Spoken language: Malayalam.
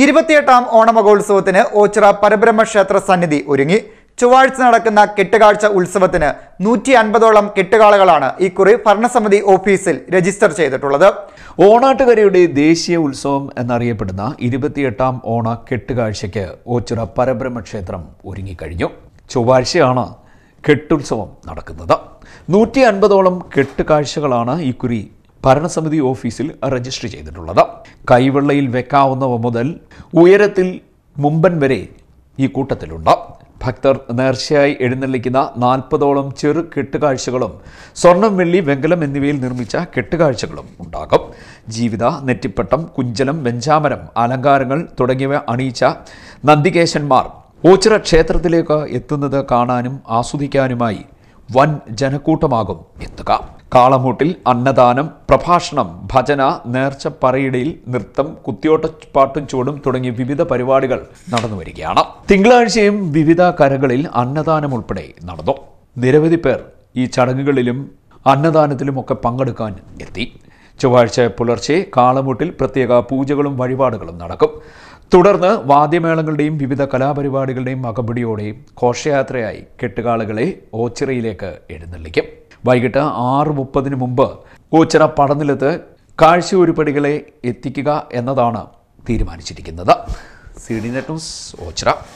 ഇരുപത്തിയെട്ടാം ഓണമഹോത്സവത്തിന് ഓച്ചിറ പരബ്രഹ്മ ക്ഷേത്ര സന്നിധി ഒരുങ്ങി ചൊവ്വാഴ്ച നടക്കുന്ന കെട്ടുകാഴ്ച ഉത്സവത്തിന് നൂറ്റി അൻപതോളം കെട്ടുകാളുകളാണ് ഇക്കുറി ഭരണസമിതി ഓഫീസിൽ രജിസ്റ്റർ ചെയ്തിട്ടുള്ളത് ഓണാട്ടുകരയുടെ ദേശീയ ഉത്സവം എന്നറിയപ്പെടുന്ന ഇരുപത്തിയെട്ടാം ഓണ കെട്ടുകാഴ്ചയ്ക്ക് ഓച്ചിറ പരബ്രഹ്മ ക്ഷേത്രം ഒരുങ്ങിക്കഴിഞ്ഞു ചൊവ്വാഴ്ചയാണ് കെട്ടുത്സവം നടക്കുന്നത് നൂറ്റി അൻപതോളം കെട്ടുകാഴ്ചകളാണ് ഇക്കുറി ഭരണസമിതി ഓഫീസിൽ രജിസ്റ്റർ ചെയ്തിട്ടുള്ളത് കൈവെള്ളയിൽ വെക്കാവുന്നവ മുതൽ ഉയരത്തിൽ മുമ്പൻ വരെ ഈ കൂട്ടത്തിലുണ്ട് ഭക്തർ നേർച്ചയായി എഴുന്നള്ളിക്കുന്ന നാൽപ്പതോളം ചെറു കെട്ടുകാഴ്ചകളും സ്വർണം വെള്ളി വെങ്കലം എന്നിവയിൽ നിർമ്മിച്ച കെട്ടുകാഴ്ചകളും ഉണ്ടാകും ജീവിത നെറ്റിപ്പട്ടം കുഞ്ചലം വെഞ്ചാമരം അലങ്കാരങ്ങൾ തുടങ്ങിയവ അണിയിച്ച നന്ദികേശന്മാർ ഓച്ചിറ ക്ഷേത്രത്തിലേക്ക് എത്തുന്നത് കാണാനും ആസ്വദിക്കാനുമായി വൻ ജനക്കൂട്ടമാകും എത്തുക കാളമൂട്ടിൽ അന്നദാനം പ്രഭാഷണം ഭജന നേർച്ച പറയിടയിൽ നൃത്തം കുത്തിയോട്ട പാട്ടും ചൂടും തുടങ്ങി വിവിധ പരിപാടികൾ നടന്നു വരികയാണ് തിങ്കളാഴ്ചയും വിവിധ കരകളിൽ അന്നദാനം ഉൾപ്പെടെ നടന്നു നിരവധി പേർ ഈ ചടങ്ങുകളിലും അന്നദാനത്തിലുമൊക്കെ പങ്കെടുക്കാൻ എത്തി ചൊവ്വാഴ്ച പുലർച്ചെ കാളമൂട്ടിൽ പ്രത്യേക പൂജകളും വഴിപാടുകളും നടക്കും തുടർന്ന് വാദ്യമേളങ്ങളുടെയും വിവിധ കലാപരിപാടികളുടെയും അകമ്പടിയോടെയും ഘോഷയാത്രയായി കെട്ടുകാളുകളെ ഓച്ചിറയിലേക്ക് എഴുന്നള്ളിക്കും വൈകിട്ട് ആറ് മുപ്പതിന് മുമ്പ് ഓച്ചിറ പടനിലത്ത് കാഴ്ച ഒരുപടികളെ എത്തിക്കുക എന്നതാണ് തീരുമാനിച്ചിരിക്കുന്നത് C D net news Ochira